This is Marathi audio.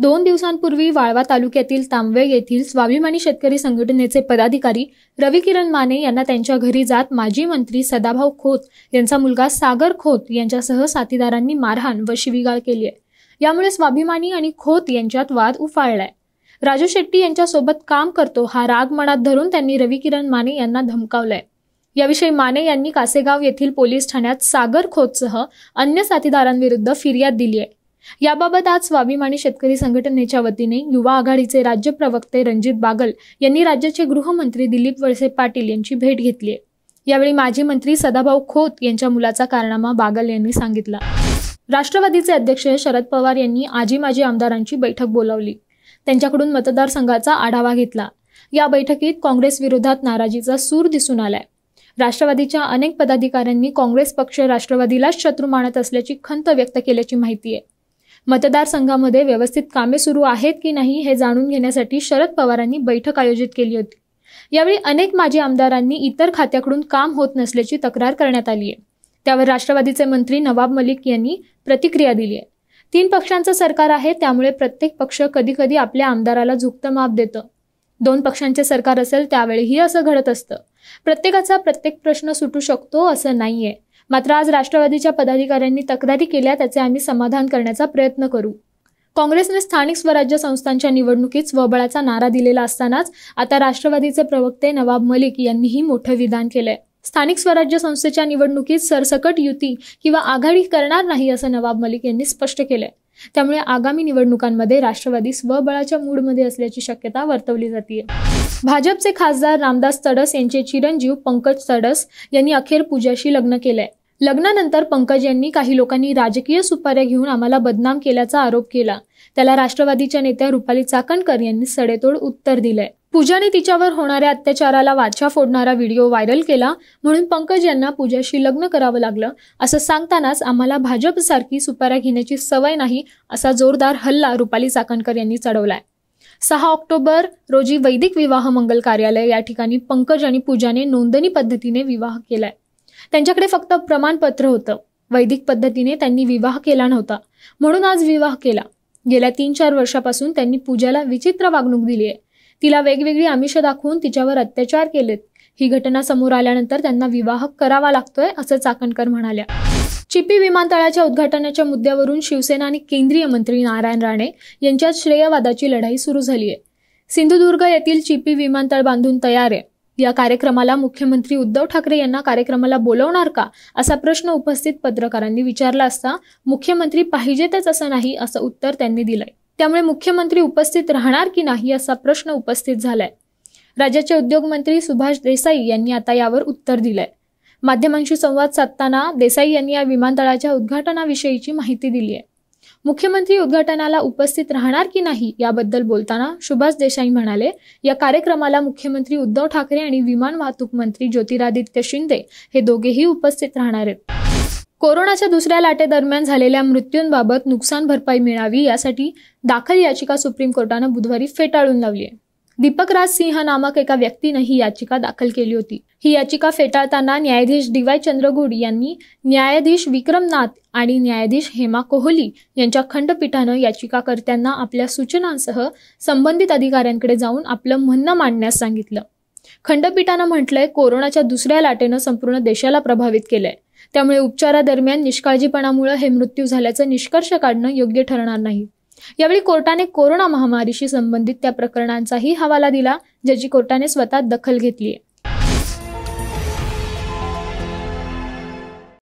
दोन दिवसांपूर्वी वाळवा तालुक्यातील तांबवे येथील स्वाभिमानी शेतकरी संघटनेचे पदाधिकारी रवी किरण माने यांना त्यांच्या घरी जात माजी मंत्री सदाभाऊ खोत यांचा मुलगा सागर खोत यांच्यासह साथीदारांनी मारहाण व शिवीगाळ केली आहे यामुळे स्वाभिमानी आणि खोत यांच्यात वाद उफाळलाय राजू शेट्टी यांच्यासोबत काम करतो हा राग मनात धरून त्यांनी रवी किरण माने यांना धमकावलाय याविषयी माने यांनी कासेगाव येथील पोलीस ठाण्यात सागर खोतसह अन्य साथीदारांविरुद्ध फिर्याद दिली आहे याबाबत आज स्वाभिमानी शेतकरी संघटनेच्या वतीने युवा आघाडीचे राज्य प्रवक्ते रणजित बागल यांनी राज्याचे गृहमंत्री दिलीप वळसे पाटील यांची भेट घेतली यावेळी माजी मंत्री सदाभाऊ खोत यांच्या मुलाचा कारनामा बागल यांनी सांगितला राष्ट्रवादीचे अध्यक्ष शरद पवार यांनी आजी माजी आमदारांची बैठक बोलावली त्यांच्याकडून मतदारसंघाचा आढावा घेतला या बैठकीत काँग्रेस विरोधात नाराजीचा सूर दिसून आलाय राष्ट्रवादीच्या अनेक पदाधिकाऱ्यांनी काँग्रेस पक्ष राष्ट्रवादीलाच शत्रू मानत असल्याची खंत व्यक्त केल्याची माहिती आहे मतदारसंघामध्ये व्यवस्थित कामे सुरू आहेत की नाही हे जाणून घेण्यासाठी शरद पवारांनी बैठक आयोजित केली होती यावेळी अनेक माजी आमदारांनी इतर खात्याकडून काम होत नसल्याची तक्रार करण्यात आली आहे त्यावर राष्ट्रवादीचे मंत्री नवाब मलिक यांनी प्रतिक्रिया दिली आहे तीन पक्षांचं सरकार आहे त्यामुळे प्रत्येक पक्ष कधीकधी आपल्या आमदाराला झुकतं माप देतं दोन पक्षांचे सरकार असेल त्यावेळीही असं घडत असतं प्रत्येकाचा प्रत्येक प्रश्न सुटू शकतो असं नाहीये मात्र आज राष्ट्रवादीच्या पदाधिकाऱ्यांनी तक्रारी केल्या त्याचे आम्ही समाधान करण्याचा प्रयत्न करू काँग्रेसने स्थानिक स्वराज्य संस्थांच्या निवडणुकीत स्वबळाचा नारा दिलेला असतानाच आता राष्ट्रवादीचे प्रवक्ते नवाब मलिक यांनीही मोठं विधान केलंय स्थानिक स्वराज्य संस्थेच्या निवडणुकीत सरसकट युती किंवा आघाडी करणार नाही असं नवाब मलिक यांनी स्पष्ट केलंय त्यामुळे आगामी निवडणुकांमध्ये राष्ट्रवादी स्वबळाच्या मूडमध्ये असल्याची शक्यता वर्तवली जाते भाजपचे खासदार रामदास तडस यांचे चिरंजीव पंकज तडस यांनी अखेर पूजाशी लग्न केलंय लग्नानंतर पंकज यांनी काही लोकांनी राजकीय सुपाऱ्या घेऊन आम्हाला बदनाम केल्याचा आरोप केला त्याला राष्ट्रवादीच्या नेत्या रुपाली चाकणकर यांनी सडेतोड उत्तर दिलंय पूजाने तिच्यावर होणाऱ्या अत्याचाराला वाचा फोडणारा व्हिडिओ व्हायरल केला म्हणून पंकज यांना पूजाशी लग्न करावं लागलं असं सांगतानाच आम्हाला भाजपसारखी सुपाऱ्या घेण्याची सवय नाही असा जोरदार हल्ला रुपाली चाकणकर यांनी चढवलाय सहा ऑक्टोबर रोजी वैदिक विवाह मंगल कार्यालय या ठिकाणी पंकज आणि पूजाने नोंदणी पद्धतीने विवाह केलाय त्यांच्याकडे फक्त प्रमाणपत्र होतं वैदिक पद्धतीने त्यांनी विवाह केला नव्हता म्हणून आज विवाह केला गेल्या तीन चार वर्षापासून त्यांनी पूजाला विचित्र वागणूक दिली आहे तिला वेगवेगळी आमिष दाखवून तिच्यावर अत्याचार केलेत ही घटना समोर आल्यानंतर त्यांना विवाह करावा लागतोय असं चाकणकर म्हणाल्या चिपी विमानतळाच्या उद्घाटनाच्या मुद्द्यावरून शिवसेना आणि केंद्रीय मंत्री नारायण राणे यांच्यात श्रेयवादाची लढाई सुरू झाली आहे सिंधुदुर्ग येथील चिपी विमानतळ बांधून तयार आहे या कार्यक्रमाला मुख्यमंत्री उद्धव ठाकरे यांना कार्यक्रमाला बोलवणार का असा प्रश्न उपस्थित पत्रकारांनी विचारला असता मुख्यमंत्री पाहिजेतच असं नाही असं उत्तर त्यांनी दिलंय त्यामुळे मुख्यमंत्री उपस्थित राहणार की नाही असा प्रश्न उपस्थित झालाय राज्याचे उद्योग मंत्री सुभाष देसाई यांनी आता यावर उत्तर दिलंय माध्यमांशी संवाद साधताना देसाई यांनी या विमानतळाच्या उद्घाटनाविषयीची माहिती दिली आहे मुख्यमंत्री उद्घाटनाला उपस्थित राहणार की नाही याबद्दल बोलताना सुभाष देसाई म्हणाले या कार्यक्रमाला मुख्यमंत्री उद्धव ठाकरे आणि विमान वाहतूक मंत्री ज्योतिरादित्य शिंदे हे दोघेही उपस्थित राहणार आहेत कोरोनाच्या दुसऱ्या लाटेदरम्यान झालेल्या मृत्यूंबाबत नुकसान भरपाई मिळावी यासाठी दाखल याचिका सुप्रीम कोर्टानं बुधवारी फेटाळून लावली आहे दीपक राज सिंह नामक एका व्यक्तीने ही याचिका दाखल केली होती ही याचिका फेटाळताना न्यायाधीश डी वाय चंद्रगुड यांनी न्यायाधीश विक्रमनाथ आणि न्यायाधीश हेमा कोहली यांच्या खंडपीठानं याचिकाकर्त्यांना आपल्या सूचनांसह संबंधित अधिकाऱ्यांकडे जाऊन आपलं म्हणणं मांडण्यास सांगितलं खंडपीठानं म्हटलंय कोरोनाच्या दुसऱ्या लाटेनं संपूर्ण देशाला प्रभावित केलंय त्यामुळे उपचारादरम्यान निष्काळजीपणामुळे हे मृत्यू झाल्याचं निष्कर्ष काढणं योग्य ठरणार नाही यावेळी कोर्टाने कोरोना महामारीशी संबंधित त्या प्रकरणांचाही हवाला दिला ज्याची कोर्टाने स्वतः दखल घेतली